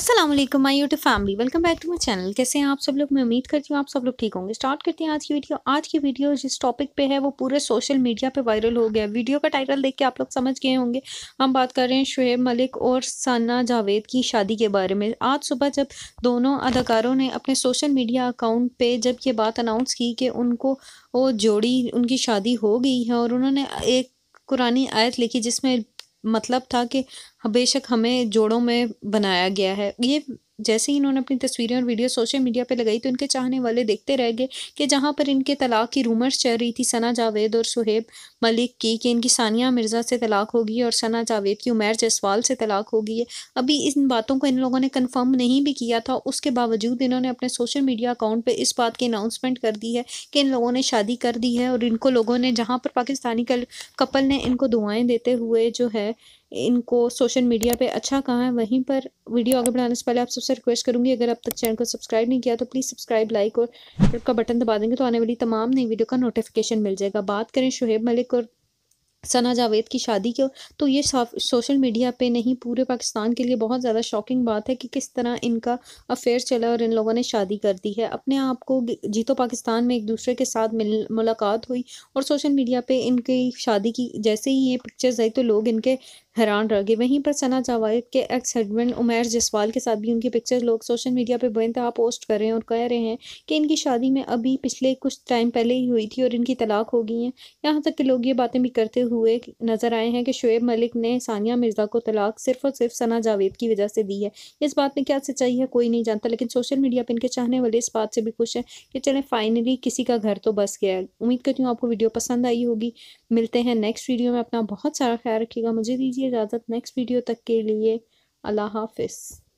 Aslam my YouTube family welcome back to my channel कैसे हैं आप सब लोग मैं उम्मीद करती हूँ आप सब लोग ठीक होंगे स्टार्ट करते हैं आज की वीडियो आज की वीडियो जिस टॉपिक पे है वो पूरे सोशल मीडिया पे वायरल हो गया वीडियो का टाइटल देख के आप लोग समझ गए होंगे हम बात कर रहे हैं शुएब मलिक और साना जावेद की शादी के बारे में आज सुबह जब दोनों अदाकारों ने अपने सोशल मीडिया अकाउंट पर जब ये बात अनाउंस की कि उनको वो जोड़ी उनकी शादी हो गई है और उन्होंने एक कुरानी आयत लिखी जिसमें मतलब था कि बेशक हमें जोड़ों में बनाया गया है ये जैसे ही इन्होंने अपनी तस्वीरें और वीडियो सोशल मीडिया पर लगाई तो इनके चाहने वाले देखते रह गए कि जहाँ पर इनके तलाक की रूमर्स चल रही थी सना जावेद और सुहेब मलिक की कि इनकी सानिया मिर्ज़ा से तलाक होगी और सना जावेद की उमैर जसवाल से तलाक होगी है अभी इन बातों को इन लोगों ने कन्फर्म नहीं भी किया था उसके बावजूद इन्होंने अपने सोशल मीडिया अकाउंट पर इस बात की अनाउंसमेंट कर दी है कि इन लोगों ने शादी कर दी है और इनको लोगों ने जहाँ पर पाकिस्तानी कपल ने इनको दुआएँ देते हुए जो है इनको सोशल मीडिया पे अच्छा कहा है वहीं पर वीडियो आगे बढ़ाने से पहले आप सबसे रिक्वेस्ट करूँगी अगर अब तक चैनल को सब्सक्राइब नहीं किया तो प्लीज़ सब्सक्राइब लाइक और का बटन दबा देंगे तो आने वाली तमाम नई वीडियो का नोटिफिकेशन मिल जाएगा बात करें शुहेब मलिक और सना जावेद की शादी के तो ये सोशल मीडिया पे नहीं पूरे पाकिस्तान के लिए बहुत ज़्यादा शॉकिंग बात है कि किस तरह इनका अफेयर चला और इन लोगों ने शादी कर दी है अपने आप को जीतो पाकिस्तान में एक दूसरे के साथ मिल मुलाकात हुई और सोशल मीडिया पे इनकी शादी की जैसे ही ये पिक्चर्स आई तो लोग इनके हैरान रह गए वहीं पर सना जावेद के एक्स हजबेंड उमेर जसवाल के साथ भी उनकी पिक्चर लोग सोशल मीडिया पर बेानतहा पोस्ट कर रहे हैं और कह रहे हैं कि इनकी शादी में अभी पिछले कुछ टाइम पहले ही हुई थी और इनकी तलाक हो गई है यहाँ तक कि लोग ये बातें भी करते हुए नजर आए हैं कि शुएब मलिक ने सानिया मिर्ज़ा को तलाक सिर्फ और सिर्फ सना जावेद की वजह से दी है इस बात में क्या सच्चाई है कोई नहीं जानता लेकिन सोशल मीडिया पर इनके चाहने वाले इस बात से भी खुश हैं कि चले फाइनली किसी का घर तो बस गया है उम्मीद करती हूँ आपको वीडियो पसंद आई होगी मिलते हैं नेक्स्ट वीडियो में अपना बहुत सारा ख्याल रखिएगा मुझे दीजिए इजाज़त नेक्स्ट वीडियो तक के लिए अल्लाह हाफिज़